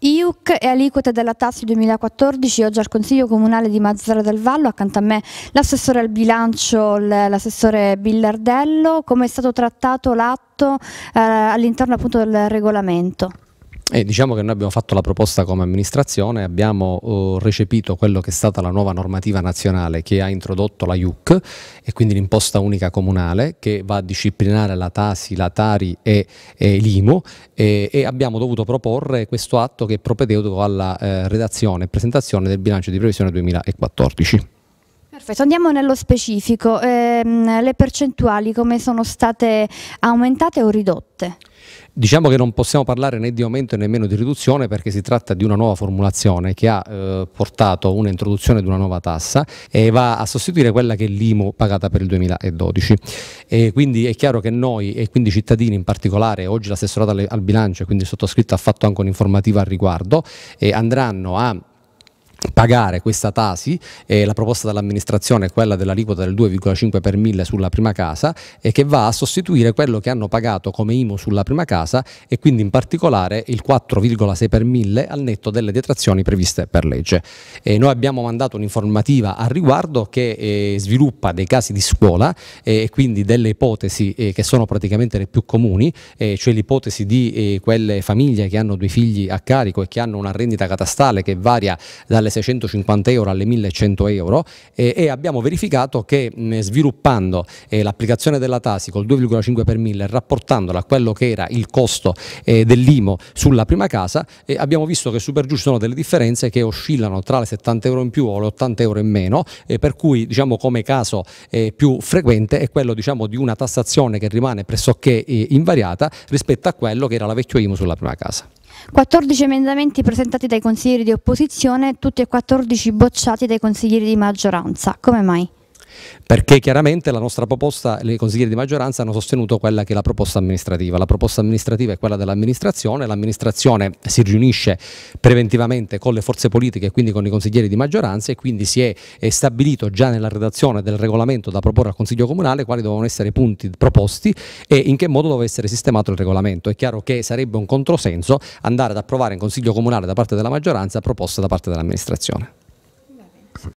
IUC e aliquote della TASI 2014, oggi al Consiglio Comunale di Mazzara del Vallo, accanto a me l'assessore al bilancio, l'assessore Billardello, come è stato trattato l'atto eh, all'interno appunto del regolamento? E diciamo che noi abbiamo fatto la proposta come amministrazione, abbiamo eh, recepito quello che è stata la nuova normativa nazionale che ha introdotto la IUC e quindi l'imposta unica comunale che va a disciplinare la TASI, la TARI e, e l'IMU e, e, abbiamo dovuto proporre questo atto che è propedeutico alla eh, redazione e presentazione del bilancio di previsione 2014. Perfetto, andiamo nello specifico. Eh, le percentuali come sono state aumentate o ridotte? Diciamo che non possiamo parlare né di aumento né nemmeno di riduzione perché si tratta di una nuova formulazione che ha eh, portato un'introduzione di una nuova tassa e va a sostituire quella che è l'IMU pagata per il 2012. E quindi è chiaro che noi e quindi i cittadini in particolare, oggi l'assessorato al bilancio e quindi il sottoscritto ha fatto anche un'informativa al riguardo, andranno a pagare questa tasi, eh, la proposta dell'amministrazione è quella dell'aliquota del 2,5 per 1000 sulla prima casa e che va a sostituire quello che hanno pagato come IMU sulla prima casa e quindi in particolare il 4,6 per 1000 al netto delle detrazioni previste per legge. Eh, noi abbiamo mandato un'informativa al riguardo che eh, sviluppa dei casi di scuola e quindi delle ipotesi eh, che sono praticamente le più comuni, eh, cioè l'ipotesi di quelle famiglie che hanno due figli a carico e che hanno una rendita catastale che varia dalle dalle 650 euro alle 1100 euro eh, e abbiamo verificato che mh, sviluppando eh, l'applicazione della Tasi col 2,5 per 1000 rapportandola a quello che era il costo eh, dell'IMO sulla prima casa eh, abbiamo visto che super giù sono delle differenze che oscillano tra le 70 euro in più o le 80 euro in meno eh, per cui diciamo come caso eh, più frequente è quello diciamo, di una tassazione che rimane pressoché invariata rispetto a quello che era la vecchia IMO sulla prima casa. 14 emendamenti presentati dai consiglieri di opposizione, tutti e 14 bocciati dai consiglieri di maggioranza. Come mai? perché chiaramente la nostra proposta, i consiglieri di maggioranza hanno sostenuto quella che è la proposta amministrativa, la proposta amministrativa è quella dell'amministrazione, l'amministrazione si riunisce preventivamente con le forze politiche e quindi con i consiglieri di maggioranza e quindi si è, stabilito già nella redazione del regolamento da proporre al Consiglio Comunale quali dovevano essere i punti proposti e in che modo doveva essere sistemato il regolamento. È chiaro che sarebbe un controsenso andare ad approvare in Consiglio Comunale da parte della maggioranza proposta da parte dell'amministrazione.